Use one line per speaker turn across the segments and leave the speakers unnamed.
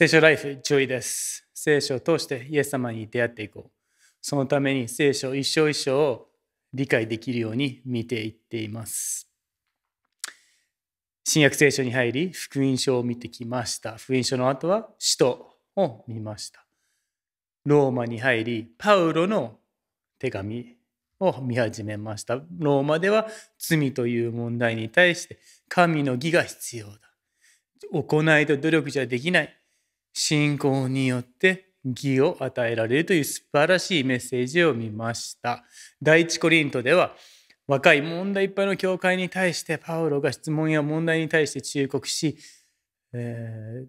聖書ライフ注意です。聖書を通してイエス様に出会っていこう。そのために聖書一生一生を理解できるように見ていっています。新約聖書に入り、福音書を見てきました。福音書の後は使徒を見ました。ローマに入り、パウロの手紙を見始めました。ローマでは罪という問題に対して神の義が必要だ。行いと努力じゃできない。信仰によって義を与えられるという素晴らしいメッセージを見ました。第一コリントでは若い問題いっぱいの教会に対してパウロが質問や問題に対して忠告し、え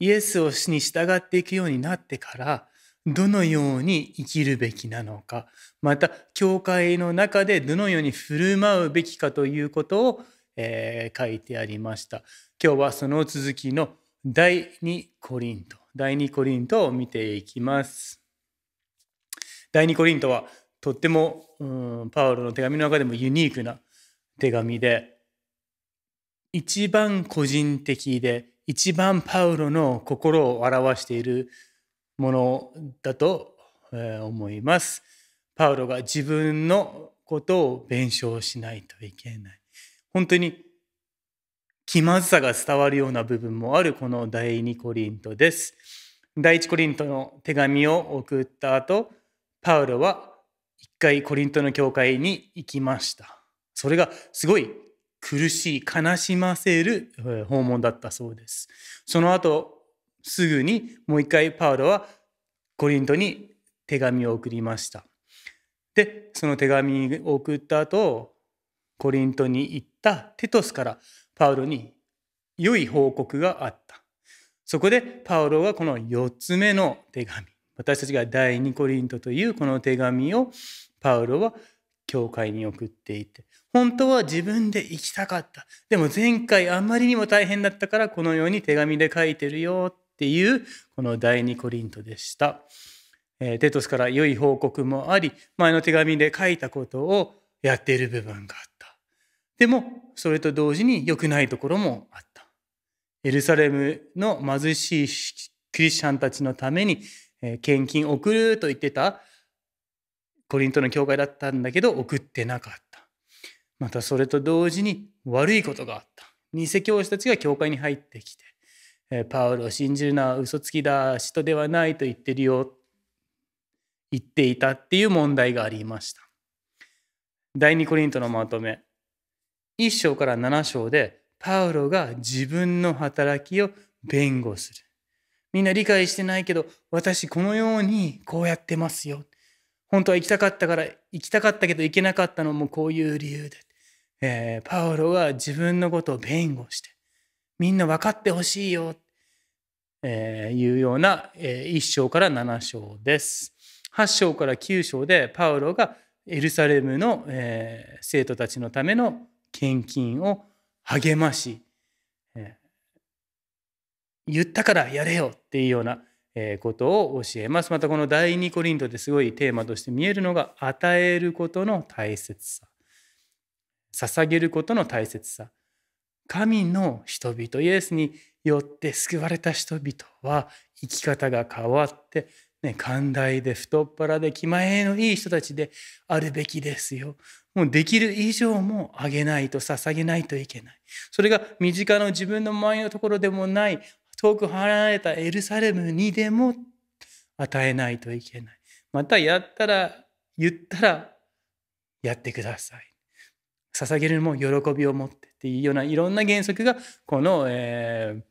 ー、イエスを死に従っていくようになってからどのように生きるべきなのかまた教会の中でどのように振る舞うべきかということを、えー、書いてありました。今日はその続きの「第2コリント。第2コリントを見ていきます。第2コリントはとっても、うん、パウロの手紙の中でもユニークな手紙で一番個人的で一番パウロの心を表しているものだと思います。パウロが自分のことを弁償しないといけない。本当に気まずさが伝わるような部分もあるこの第2コリントです。第1コリントの手紙を送った後、パウロは一回コリントの教会に行きました。それがすごい苦しい、悲しませる訪問だったそうです。その後、すぐにもう一回パウロはコリントに手紙を送りました。で、その手紙を送った後、コリントに行ったテトスからパウロに良い報告があった。そこでパウロはこの4つ目の手紙、私たちが第2コリントというこの手紙をパウロは教会に送っていて、本当は自分で行きたかった。でも前回あんまりにも大変だったからこのように手紙で書いてるよっていうこの第2コリントでした。えテトスから良い報告もあり、前の手紙で書いたことをやっている部分があった。でも、それと同時に良くないところもあった。エルサレムの貧しいクリスチャンたちのために、え献金送ると言ってたコリントの教会だったんだけど、送ってなかった。またそれと同時に悪いことがあった。偽教師たちが教会に入ってきて、えパウロを信じるのは嘘つきだ、使徒ではないと言ってるよ、言っていたっていう問題がありました。第2コリントのまとめ。1章から7章でパウロが自分の働きを弁護する。みんな理解してないけど私このようにこうやってますよ。本当は行きたかったから行きたかったけど行けなかったのもこういう理由で。えー、パウロは自分のことを弁護してみんな分かってほしいよ、えー、いうような、えー、1章から7章です。8章から9章でパウロがエルサレムの、えー、生徒たちのための献金を励まし、えー、言ったからやれよっていうようなえことを教えます。またこの第2コリントですごいテーマとして見えるのが与えることの大切さ捧げることの大切さ神の人々イエスによって救われた人々は生き方が変わってね、寛大で太っ腹で気前のいい人たちであるべきですよ。もうできる以上もあげないと捧げないといけない。それが身近の自分の周りのところでもない、遠く離れたエルサレムにでも与えないといけない。またやったら、言ったらやってください。捧げるのも喜びを持ってっていうようないろんな原則がこの、えー、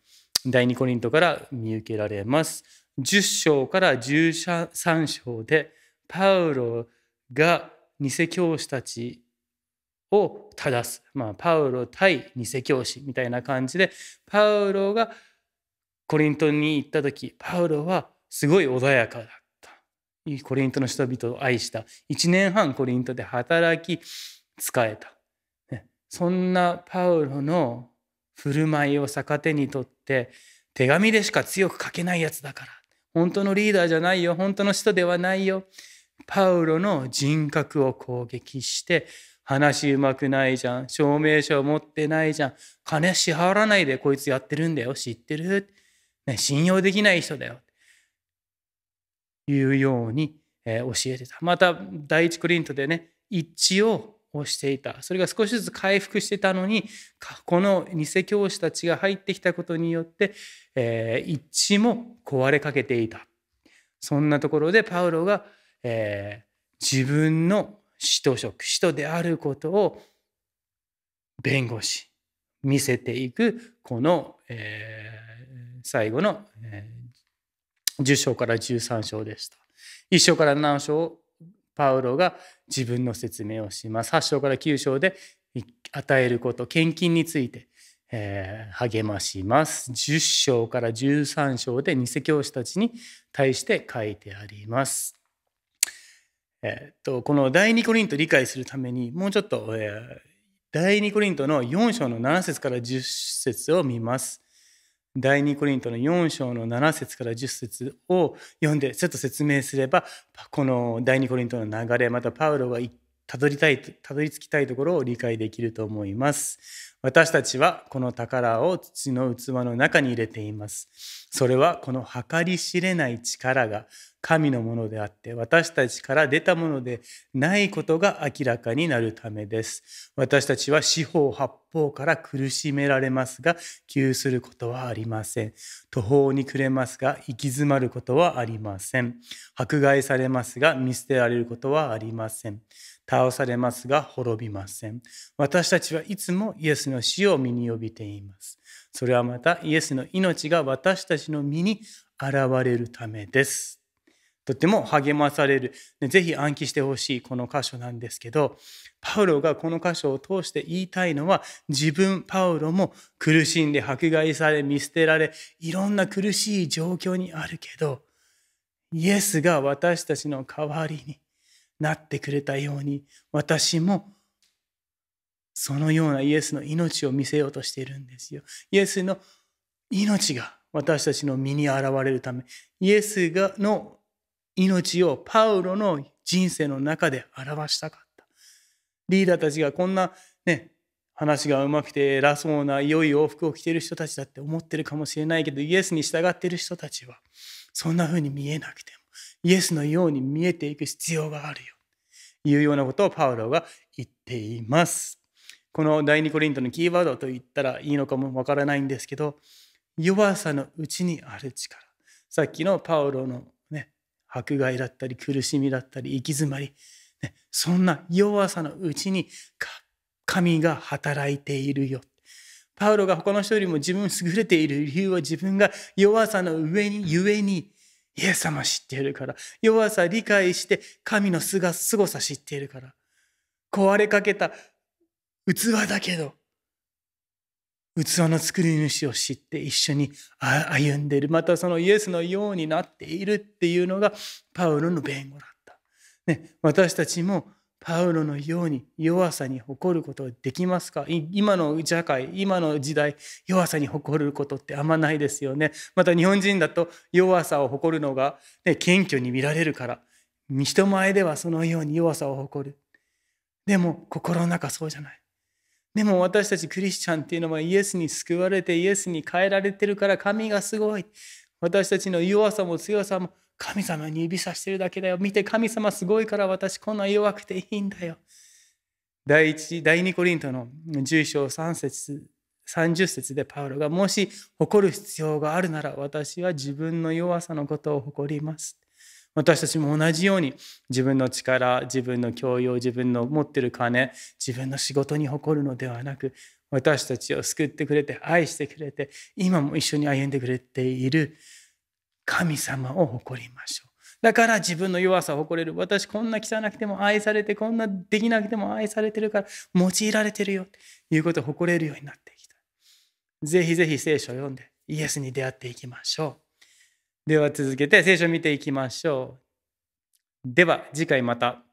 第2コリントから見受けられます。10章から13章でパウロが偽教師たちを正す、まあ、パウロ対偽教師みたいな感じでパウロがコリントに行った時パウロはすごい穏やかだったコリントの人々を愛した1年半コリントで働き仕えた、ね、そんなパウロの振る舞いを逆手にとって手紙でしか強く書けないやつだから本当のリーダーじゃないよ。本当の人ではないよ。パウロの人格を攻撃して、話うまくないじゃん。証明書を持ってないじゃん。金支払わないでこいつやってるんだよ。知ってる。ね、信用できない人だよ。いうように、え教えてた。また、第一コリントでね、一致ををしていたそれが少しずつ回復してたのにこの偽教師たちが入ってきたことによって、えー、一致も壊れかけていたそんなところでパウロが、えー、自分の使徒職使徒であることを弁護士見せていくこの、えー、最後の、え10章から13章でした。1章から7章パウロが自分の説明をします8章から9章で与えること献金について、えー、励まします10章から13章で偽教師たちに対して書いてあります。えっと、この第二コリント理解するためにもうちょっと、えー、第二コリントの4章の7節から10節を見ます。第2コリントの4章の7節から10節を読んでちょっと説明すればこの第2コリントの流れまたパウロがたどりたいたどり着きたいところを理解できると思います。私たちはこの宝を土の器の中に入れています。それはこの計り知れない力が神のものであって私たちから出たものでないことが明らかになるためです。私たちは四方八方から苦しめられますが窮することはありません。途方に暮れますが行き詰まることはありません。迫害されますが見捨てられることはありません。倒されますが滅びません。私たちはいつもイエスの死を身に帯びています。それはまたイエスの命が私たちの身に現れるためです。とても励まされる。ぜひ暗記してほしいこの箇所なんですけど、パウロがこの箇所を通して言いたいのは、自分パウロも苦しんで迫害され、見捨てられ、いろんな苦しい状況にあるけど、イエスが私たちの代わりになってくれたように、私もそのようなイエスの命を見せようとしているんですよ。イエスの命が私たちの身に現れるため、イエスがの命をパウロの人生の中で表したかった。リーダーたちがこんなね、話がうまくて偉そうな良い洋服を着ている人たちだって思ってるかもしれないけど、イエスに従っている人たちは、そんな風に見えなくても、イエスのように見えていく必要があるよ。いうようなことをパウロが言っています。この第二コリントのキーワードと言ったらいいのかもわからないんですけど弱さのうちにある力さっきのパウロのね迫害だったり苦しみだったり行き詰まり、ね、そんな弱さのうちに神が働いているよパウロが他の人よりも自分優れている理由は自分が弱さの上にゆえにイエス様知っているから弱さ理解して神のすが凄さ知っているから壊れかけた器だけど器の作り主を知って一緒に歩んでいるまたそのイエスのようになっているっていうのがパウロの弁護だった、ね、私たちもパウロのように弱さに誇ることできますか今の社会今の時代弱さに誇ることってあんまないですよねまた日本人だと弱さを誇るのが、ね、謙虚に見られるから人前ではそのように弱さを誇るでも心の中そうじゃないでも私たちクリスチャンっていうのはイエスに救われてイエスに変えられてるから神がすごい。私たちの弱さも強さも神様に指さしてるだけだよ。見て神様すごいから私こんな弱くていいんだよ。第一、第2コリントの10章3節30節でパウロがもし誇る必要があるなら私は自分の弱さのことを誇ります。私たちも同じように自分の力自分の教養自分の持ってる金自分の仕事に誇るのではなく私たちを救ってくれて愛してくれて今も一緒に歩んでくれている神様を誇りましょうだから自分の弱さを誇れる私こんな汚くても愛されてこんなできなくても愛されてるから用いられてるよということを誇れるようになっていきたいぜひぜひ聖書を読んでイエスに出会っていきましょうでは続けて聖書を見ていきましょう。では次回また。